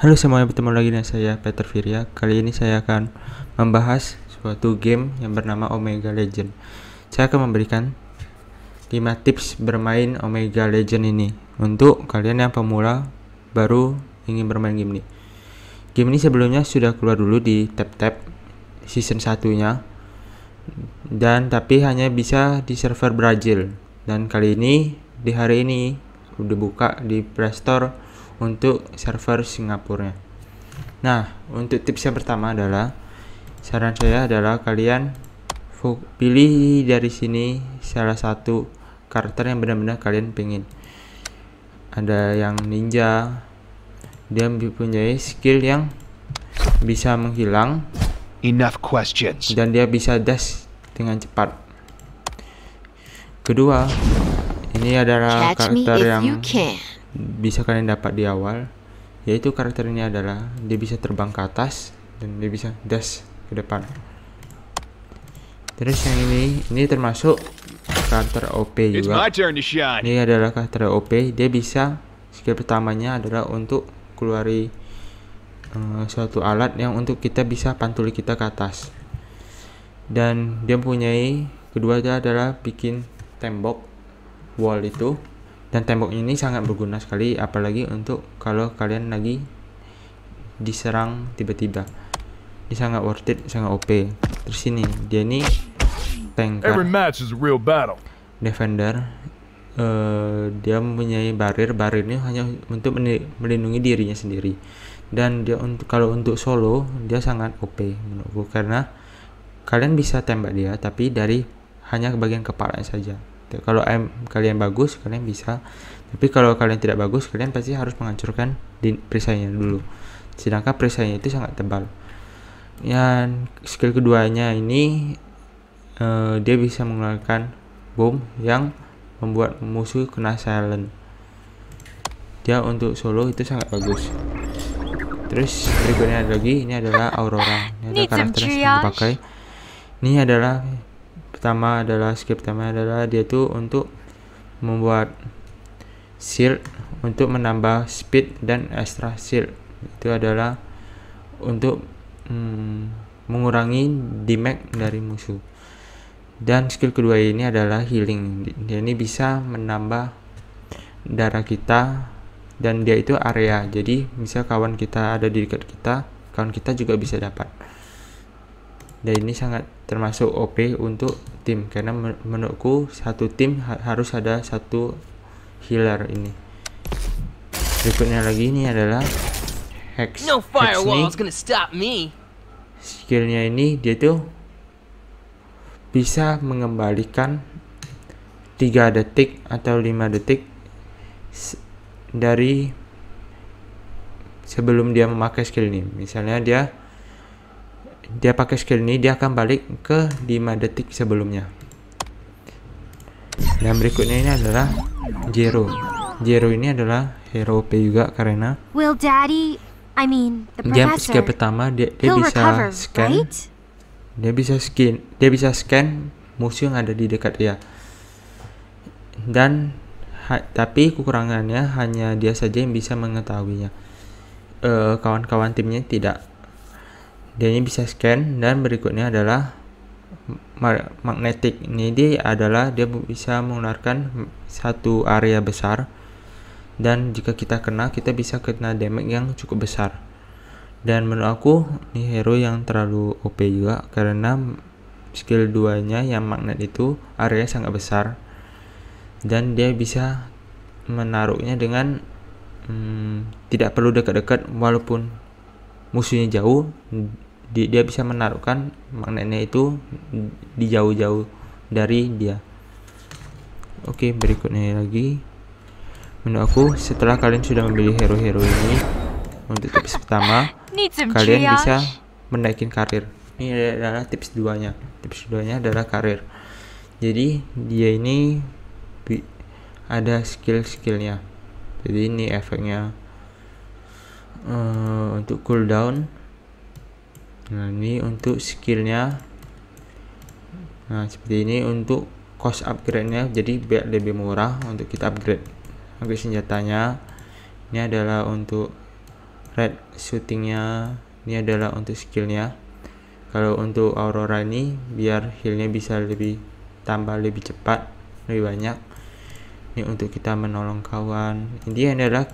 Halo semuanya, bertemu lagi dengan saya Peter Virya. Kali ini saya akan membahas suatu game yang bernama Omega Legend. Saya akan memberikan 5 tips bermain Omega Legend ini untuk kalian yang pemula baru ingin bermain game ini. Game ini sebelumnya sudah keluar dulu di Tap-Tap season satunya dan tapi hanya bisa di server Brazil dan kali ini di hari ini buka di Play Store untuk server Singapura. Nah, untuk tips yang pertama adalah saran saya adalah kalian pilih dari sini salah satu karakter yang benar-benar kalian pengen. Ada yang ninja, dia mempunyai skill yang bisa menghilang enough questions dan dia bisa dash dengan cepat kedua ini adalah karakter yang bisa kalian dapat di awal yaitu karakternya adalah dia bisa terbang ke atas dan dia bisa dash ke depan terus yang ini ini termasuk karakter OP juga ini adalah karakter OP dia bisa skill pertamanya adalah untuk keluari uh, suatu alat yang untuk kita bisa pantuli kita ke atas dan dia mempunyai kedua adalah bikin tembok wall itu dan tembok ini sangat berguna sekali apalagi untuk kalau kalian lagi diserang tiba-tiba ini sangat worth it sangat OP terus ini dia ini tank defender uh, dia mempunyai barir barir ini hanya untuk melindungi dirinya sendiri dan dia untuk kalau untuk solo dia sangat OP menurutku karena kalian bisa tembak dia tapi dari hanya ke bagian kepalanya saja Gitu. kalau kalian bagus kalian bisa tapi kalau kalian tidak bagus kalian pasti harus menghancurkan perisainya dulu sedangkan perisainya itu sangat tebal yang skill keduanya ini uh, dia bisa mengeluarkan bom yang membuat musuh kena silent dia untuk solo itu sangat bagus terus berikutnya lagi ini adalah aurora ini adalah karakter yang dipakai. ini adalah pertama adalah script pertama adalah dia tuh untuk membuat shield untuk menambah speed dan extra shield itu adalah untuk hmm, mengurangi damage dari musuh dan skill kedua ini adalah healing dia ini bisa menambah darah kita dan dia itu area jadi misal kawan kita ada di dekat kita kawan kita juga bisa dapat dan ini sangat termasuk OP untuk tim karena menurutku satu tim harus ada satu healer ini berikutnya lagi ini adalah hex no gonna stop me skillnya ini dia tuh bisa mengembalikan 3 detik atau 5 detik dari sebelum dia memakai skill ini misalnya dia dia pakai skill ini dia akan balik ke 5 detik sebelumnya dan berikutnya ini adalah Jero Jero ini adalah hero P juga karena Will Daddy I mean dia skill pertama dia, dia bisa recover, scan right? dia bisa skin dia bisa scan musuh yang ada di dekat dia dan ha, tapi kekurangannya hanya dia saja yang bisa mengetahuinya eh, kawan-kawan uh, kawan -kawan timnya tidak dia ini bisa scan dan berikutnya adalah magnetik ini dia adalah dia bisa mengeluarkan satu area besar dan jika kita kena kita bisa kena damage yang cukup besar dan menurut aku ini hero yang terlalu OP juga karena skill 2 nya yang magnet itu area sangat besar dan dia bisa menaruhnya dengan hmm, tidak perlu dekat-dekat walaupun musuhnya jauh dia, dia bisa menaruhkan magnetnya itu di jauh-jauh dari dia oke berikutnya lagi menurut aku setelah kalian sudah memilih hero-hero ini untuk tips pertama kalian bisa menaikin karir ini adalah tips duanya tips duanya adalah karir jadi dia ini ada skill-skillnya jadi ini efeknya uh, untuk cooldown nah ini untuk skillnya nah seperti ini untuk cost upgrade nya jadi biar lebih murah untuk kita upgrade oke senjatanya ini adalah untuk red shooting nya ini adalah untuk skillnya kalau untuk aurora ini biar healnya bisa lebih tambah lebih cepat lebih banyak ini untuk kita menolong kawan ini adalah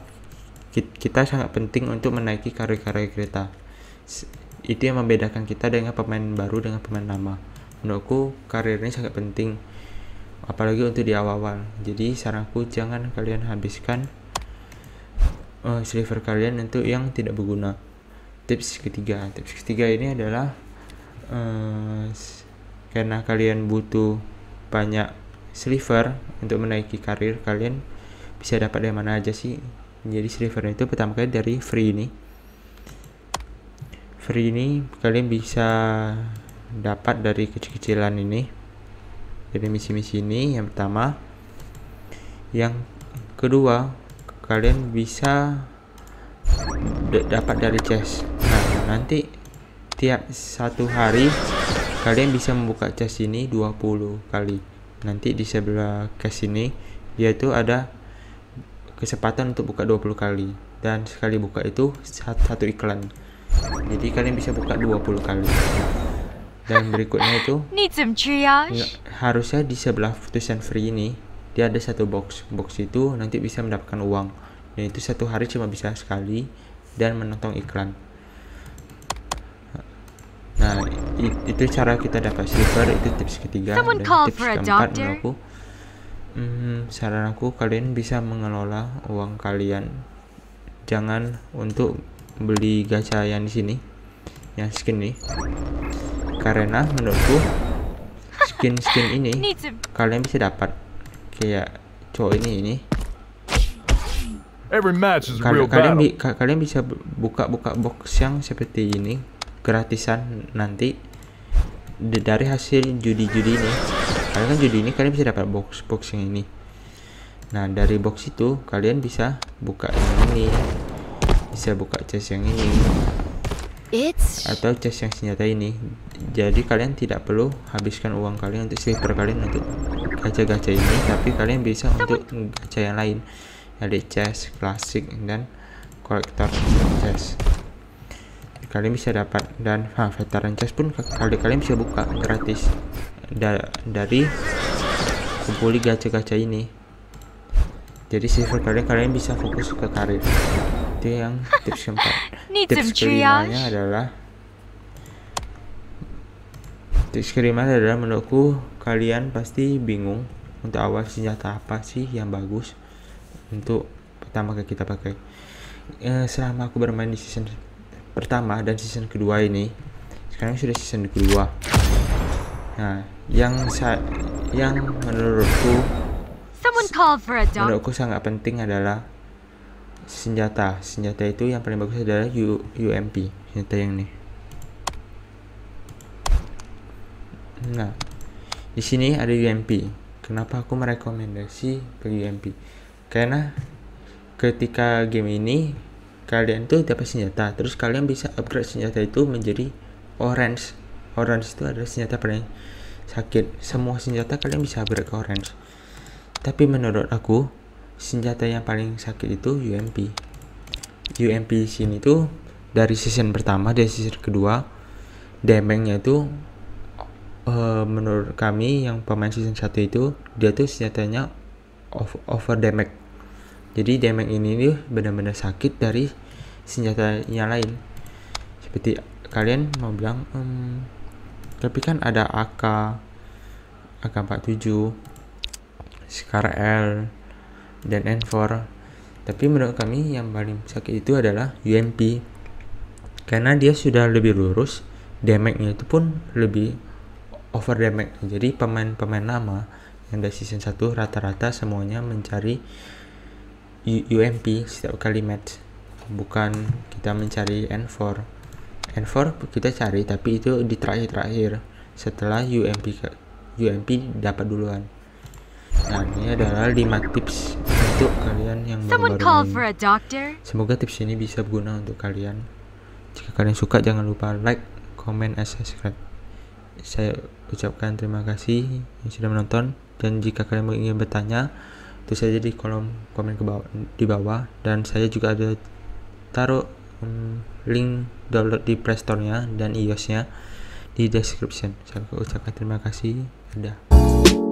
kita sangat penting untuk menaiki karya-karya kereta itu yang membedakan kita dengan pemain baru dengan pemain lama menurutku karir ini sangat penting apalagi untuk di awal-awal jadi saranku jangan kalian habiskan uh, silver kalian untuk yang tidak berguna tips ketiga tips ketiga ini adalah uh, karena kalian butuh banyak silver untuk menaiki karir kalian bisa dapat dari mana aja sih jadi silver itu pertama kali dari free ini free ini kalian bisa dapat dari kecil-kecilan ini dari misi-misi ini yang pertama yang kedua kalian bisa dapat dari chest nah nanti tiap satu hari kalian bisa membuka chest ini 20 kali nanti di sebelah chest ini yaitu ada kesempatan untuk buka 20 kali dan sekali buka itu satu iklan jadi kalian bisa buka 20 kali dan berikutnya itu Need some triage. Ya, harusnya di sebelah putusan free ini dia ada satu box box itu nanti bisa mendapatkan uang dan itu satu hari cuma bisa sekali dan menonton iklan nah itu cara kita dapat silver itu tips ketiga Someone dan tips keempat menurutku hmm, saran aku kalian bisa mengelola uang kalian jangan untuk beli gacha yang di sini yang skin nih karena menurutku skin-skin ini kalian bisa dapat kayak cowok ini ini Every match is real kalian bi kalian bisa buka-buka box yang seperti ini gratisan nanti D dari hasil judi-judi ini kalian kan judi ini kalian bisa dapat box box yang ini nah dari box itu kalian bisa buka yang ini bisa buka chest yang ini atau chest yang senjata ini jadi kalian tidak perlu habiskan uang kalian untuk silver kalian untuk gacha-gacha ini tapi kalian bisa untuk gacha yang lain ada chest klasik dan kolektor chest kalian bisa dapat dan ah, veteran chest pun kali kalian bisa buka gratis da dari kumpuli gacha-gacha ini jadi silver kalian kalian bisa fokus ke karir itu yang tips keempat tips kelimanya adalah tips kelima adalah menurutku kalian pasti bingung untuk awal senjata apa sih yang bagus untuk pertama kali kita pakai eh, selama aku bermain di season pertama dan season kedua ini sekarang sudah season kedua nah yang saya yang menurutku menurutku sangat penting adalah senjata senjata itu yang paling bagus adalah U, UMP senjata yang ini nah di sini ada UMP kenapa aku merekomendasi ke UMP karena ketika game ini kalian tuh dapat senjata terus kalian bisa upgrade senjata itu menjadi orange orange itu adalah senjata paling sakit semua senjata kalian bisa upgrade ke orange tapi menurut aku senjata yang paling sakit itu UMP UMP sini tuh dari season pertama dari season kedua damage-nya itu uh, menurut kami yang pemain season 1 itu dia tuh senjatanya over, over damage jadi damage ini tuh benar-benar sakit dari senjatanya lain seperti kalian mau bilang um, tapi kan ada AK AK47 Scar L dan N4 tapi menurut kami yang paling sakit itu adalah UMP karena dia sudah lebih lurus damage-nya itu pun lebih over damage jadi pemain-pemain lama yang dari season 1 rata-rata semuanya mencari UMP setiap kali match bukan kita mencari N4 N4 kita cari tapi itu di terakhir-terakhir setelah UMP UMP dapat duluan nah ini adalah 5 tips untuk kalian yang baru, -baru Semoga tips ini bisa berguna untuk kalian. Jika kalian suka jangan lupa like, comment, and subscribe. Saya ucapkan terima kasih yang sudah menonton dan jika kalian ingin bertanya itu saja di kolom komen ke bawah, di bawah dan saya juga ada taruh um, link download di Playstore-nya dan iOS-nya di description. Saya ucapkan terima kasih. Dadah.